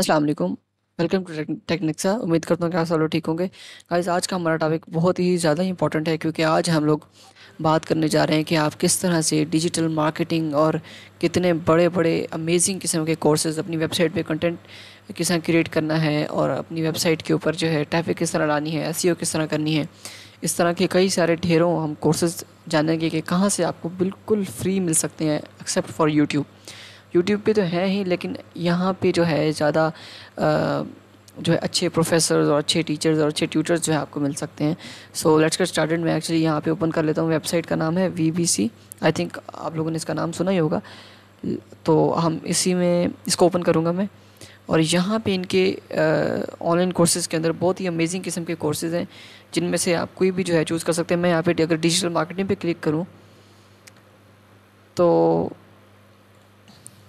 अस्सलाम वालेकुम welcome to टेक्निक्सा उम्मीद करता हूँ कि आप सब लोग ठीक होंगे गाइस आज का हमारा टॉपिक बहुत ही ज़्यादा इंपॉर्टेंट है क्योंकि आज हम लोग बात करने जा रहे हैं कि आप किस तरह से डिजिटल मार्केटिंग और कितने बड़े बड़े अमेजिंग किस्म के कोर्सेज अपनी वेबसाइट पे कंटेंट किस तरह क्रिएट करना है और अपनी वेबसाइट के ऊपर जो है ट्रैफिक किस तरह लानी है एस e किस तरह करनी है इस तरह के कई सारे ढेरों हम कोर्सेज जानेंगे कि कहाँ से आपको बिल्कुल फ्री मिल सकते हैं एक्सेप्ट फॉर यूट्यूब यूट्यूब पे तो है ही लेकिन यहाँ पे जो है ज़्यादा जो है अच्छे प्रोफेसर और अच्छे टीचर्स और अच्छे ट्यूटर्स जो है आपको मिल सकते हैं सो लेट्स गेट स्टार्टेड मैं एक्चुअली यहाँ पे ओपन कर लेता हूँ वेबसाइट का नाम है V B C I think आप लोगों ने इसका नाम सुना ही होगा तो हम इसी में इसको ओपन करूँगा मैं और यहाँ पे इनके ऑनलाइन कोर्सेज़ के अंदर बहुत ही अमेजिंग किस्म के कोर्सेज़ हैं जिनमें से आप कोई भी जो है चूज़ कर सकते हैं मैं यहाँ पे अगर डिजिटल मार्केटिंग पे क्लिक करूँ तो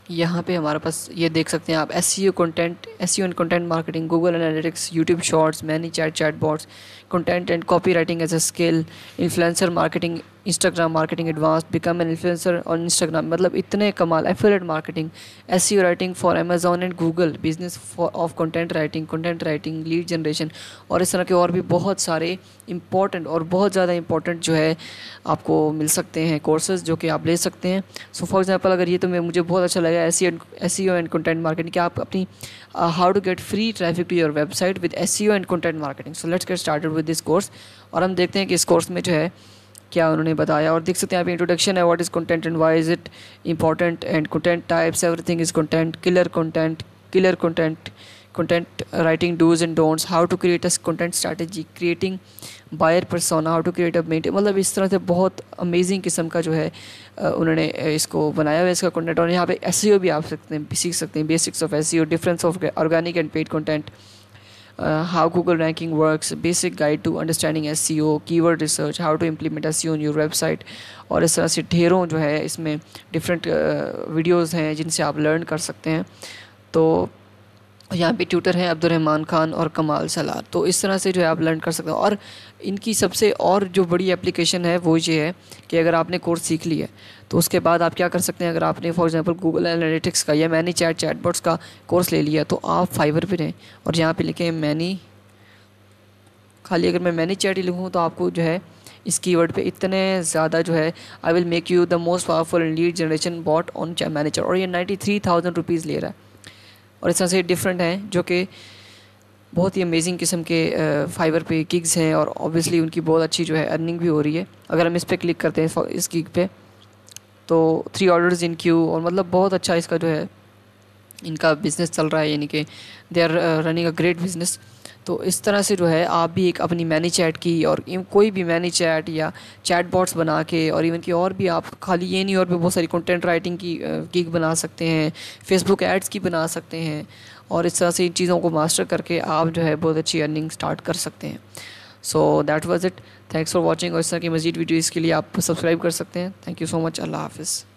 यहाँ पे हमारे पास ये देख सकते हैं आप S C content S and content marketing Google Analytics YouTube Shorts many chat chat bots content and copy writing as a skill influencer marketing Instagram marketing advance become an influencer और इंस्टाग्राम मतलब इतने कमाल affiliate marketing S writing for Amazon and Google business of content writing content writing lead generation और इस तरह के और भी बहुत सारे इंपॉर्टेंट और बहुत ज़्यादा इंपॉर्टेंट जो है आपको मिल सकते हैं कोर्सेज जो कि आप ले सकते हैं सो फॉर एग्जाम्पल अगर ये तो मैं मुझे बहुत अच्छा लगा S and S and content marketing कि आप अपनी how to get free traffic to your website with S C O and content marketing so let's get start with this course और हम देखते हैं कि इस कोर्स में जो है क्या उन्होंने बताया और देख सकते हैं यहाँ पे इंट्रोडक्शन है what is content and why is it important and content types everything is content killer content killer content content writing do's and don'ts how to create a content strategy creating buyer persona how to create a maintain मतलब इस तरह से बहुत amazing किस्म का जो है उन्होंने इसको बनाया हुआ है इसका content और यहाँ पे एस भी आप सकते हैं सीख सकते हैं basics of S difference of organic and paid content how Google ranking works, basic guide to understanding SEO, keyword research, how to implement SEO on your website और इस तरह से ढेरों जो है इसमें different वीडियोज़ हैं जिनसे आप लर्न कर सकते हैं तो यहाँ पे ट्यूटर हैं अब्दुलरहमान खान और कमाल सलार तो इस तरह से जो है आप लर्न कर सकते हो और इनकी सबसे और जो बड़ी एप्लीकेशन है वो ये है कि अगर आपने कोर्स सीख लिया तो उसके बाद आप क्या कर सकते हैं अगर आपने फॉर एग्जांपल गूगल एनालिटिक्स का या मैनी चैट चैटबॉट्स का कोर्स ले लिया तो आप फाइबर पर रहें और यहाँ पर लिखें मैनी खाली अगर मैं मैनी चैट ही लिखूँ तो आपको जो है इस वर्ड पर इतने ज़्यादा जो है I will make you the most powerful lead generation bot on manager और ये नाइन्टी थ्री थाउजेंड रुपीज़ ले रहा है और इस तरह से डिफरेंट हैं जो कि बहुत ही अमेजिंग किस्म के फाइबर पे गिग्स हैं और ऑब्वियसली उनकी बहुत अच्छी जो है अर्निंग भी हो रही है अगर हम इस पर क्लिक करते हैं इस गिग पे तो थ्री ऑर्डर्स इन क्यू और मतलब बहुत अच्छा इसका जो है इनका बिज़नेस चल रहा है यानी कि they are running a great business तो इस तरह से जो है आप भी एक अपनी मैनी चैट की और कोई भी मैनी चैट या चैट बॉट्स बना के और इवन की और भी आप खाली ये नहीं और भी बहुत सारी कंटेंट राइटिंग की की बना सकते हैं फेसबुक एड्स की बना सकते हैं और इस तरह से इन चीज़ों को मास्टर करके आप जो है बहुत अच्छी अर्निंग स्टार्ट कर सकते हैं so that was it thanks for watching और इस तरह की मजीद वीडियोज़ के लिए आप सब्सक्राइब कर सकते हैं थैंक यू सो मच अल्लाह हाफिज़